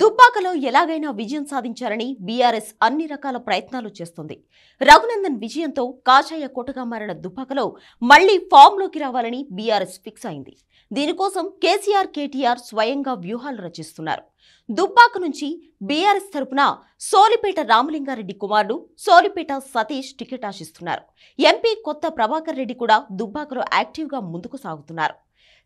దుబ్బాకలో ఎలాగైనా విజయం సాధించాలని బీఆర్ఎస్ అన్ని రకాల ప్రయత్నాలు చేస్తుంది రఘునందన్ విజయంతో కాషాయ కోటగా మారిన దుబ్బాకలో మళ్లీ ఫామ్లోకి రావాలని బీఆర్ఎస్ ఫిక్స్ అయింది దీనికోసం కేసీఆర్ కేటీఆర్ స్వయంగా వ్యూహాలు రచిస్తున్నారు దుబ్బాక నుంచి బీఆర్ఎస్ తరపున సోలిపేట రామలింగారెడ్డి కుమారుడు సోలిపేట సతీష్ టికెట్ ఆశిస్తున్నారు ఎంపీ కొత్త ప్రభాకర్ రెడ్డి కూడా దుబ్బాకలో యాక్టివ్గా ముందుకు సాగుతున్నారు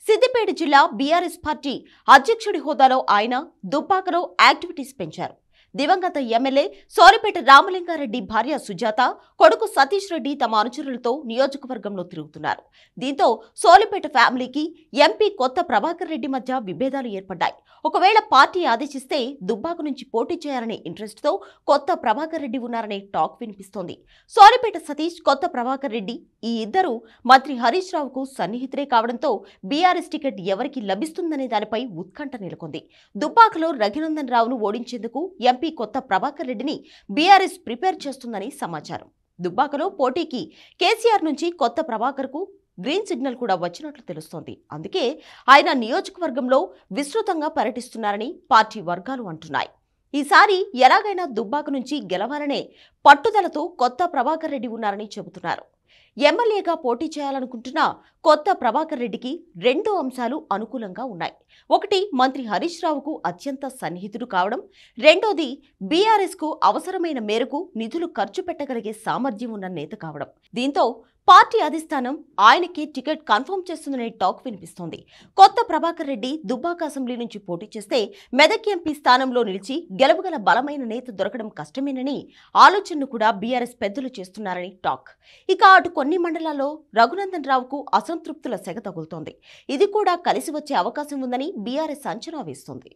సిద్దిపేట జిల్లా బీఆర్ఎస్ పార్టీ అధ్యక్షుడి హోదాలో ఆయన దుబ్బాకలో యాక్టివిటీస్ పెంచారు దివంగత ఎమ్మెల్యే సోరిపేట రామలింగారెడ్డి భార్య సుజాత కొడుకు సతీష్ రెడ్డి తమ అనుచరులతో నియోజకవర్గంలో తిరుగుతున్నారు దీంతో సోలిపేట ఫ్యామిలీకి ఎంపీ కొత్త ప్రభాకర్ రెడ్డి మధ్య విభేదాలు ఏర్పడ్డాయి ఒకవేళ పార్టీ ఆదేశిస్తే దుబ్బాకు నుంచి పోటీ చేయాలనే ఇంట్రెస్ట్తో కొత్త ప్రభాకర్ రెడ్డి ఉన్నారనే టాక్ వినిపిస్తోంది సోలిపేట సతీష్ కొత్త ప్రభాకర్ రెడ్డి ఈ ఇద్దరు మంత్రి హరీష్ రావుకు సన్నిహితులే కావడంతో బీఆర్ఎస్ టికెట్ ఎవరికి లభిస్తుందనే దానిపై ఉత్కంఠ నెలకొంది దుబ్బాకలో రఘునందన్ రావును ఓడించేందుకు ఎంపీ ఎంపీ కొత్త ప్రభాకర్ రెడ్డిని బీఆర్ఎస్ ప్రిపేర్ చేస్తుందని సమాచారం దుబ్బాకలో పోటీకి కేసీఆర్ నుంచి కొత్త కు గ్రీన్ సిగ్నల్ కూడా వచ్చినట్లు తెలుస్తోంది అందుకే ఆయన నియోజకవర్గంలో విస్తృతంగా పర్యటిస్తున్నారని పార్టీ వర్గాలు అంటున్నాయి ఈసారి ఎలాగైనా దుబ్బాక నుంచి గెలవాలనే పట్టుదలతో కొత్త ప్రభాకర్ రెడ్డి ఉన్నారని చెబుతున్నారు ఎమ్మెల్యేగా పోటీ చేయాలనుకుంటున్న కొత్త ప్రభాకర్ రెడ్డికి రెండు అంశాలు అనుకూలంగా ఉన్నాయి ఒకటి మంత్రి హరీష్ రావుకు అత్యంత సన్నిహితుడు కావడం రెండోది బీఆర్ఎస్కు అవసరమైన మేరకు నిధులు ఖర్చు పెట్టగలిగే సామర్థ్యం ఉన్న నేత కావడం దీంతో పార్టీ అధిష్టానం ఆయనకి టికెట్ కన్ఫర్మ్ చేస్తుందనే టాక్ వినిపిస్తోంది కొత్త ప్రభాకర్ రెడ్డి దుబ్బాక అసెంబ్లీ నుంచి పోటీ చేస్తే మెదక్ ఎంపీ స్థానంలో నిలిచి గెలుపుగల బలమైన నేత దొరకడం కష్టమేనని ఆలోచనను కూడా బీఆర్ఎస్ పెద్దలు చేస్తున్నారని టాక్ ఇక అటు కొన్ని మండలాల్లో రఘునందన్ రావుకు అసంతృప్తుల సెగ తగులుతోంది ఇది కూడా కలిసి వచ్చే అవకాశం ఉందని బీఆర్ఎస్ అంచనా వేస్తోంది